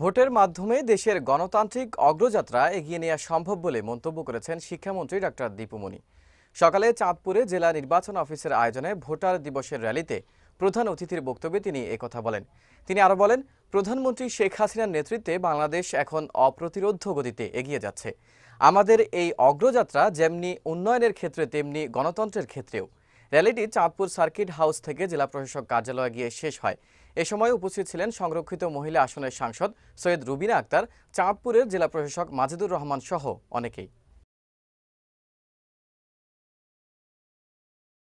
ভোটের মাধ্যমে দেশের গণতান্ত্রিক অগ্রযাত্রা এগিয়ে নেওয়া সম্ভব বলে মন্তব্য করেছেন শিক্ষামন্ত্রী ডাক্তার দীপুমণি সকালে চাঁদপুরে জেলা নির্বাচন অফিসের আয়োজনে ভোটার দিবসের র্যালিতে প্রধান অতিথির বক্তব্যে তিনি একথা বলেন তিনি আরও বলেন প্রধানমন্ত্রী শেখ হাসিনার নেতৃত্বে বাংলাদেশ এখন অপ্রতিরোধ গতিতে এগিয়ে যাচ্ছে আমাদের এই অগ্রযাত্রা যেমনি উন্নয়নের ক্ষেত্রে তেমনি গণতন্ত্রের ক্ষেত্রেও র্যালিটি চাঁদপুর সার্কিট হাউস থেকে জেলা প্রশাসক কার্যালয়ে গিয়ে শেষ হয় এ সময় উপস্থিত ছিলেন সংরক্ষিত মহিলা আসনের সাংসদ সৈয়দ রুবিনা আক্তার চাঁদপুরের জেলা প্রশাসক মাজিদুর রহমান সহ অনেকেই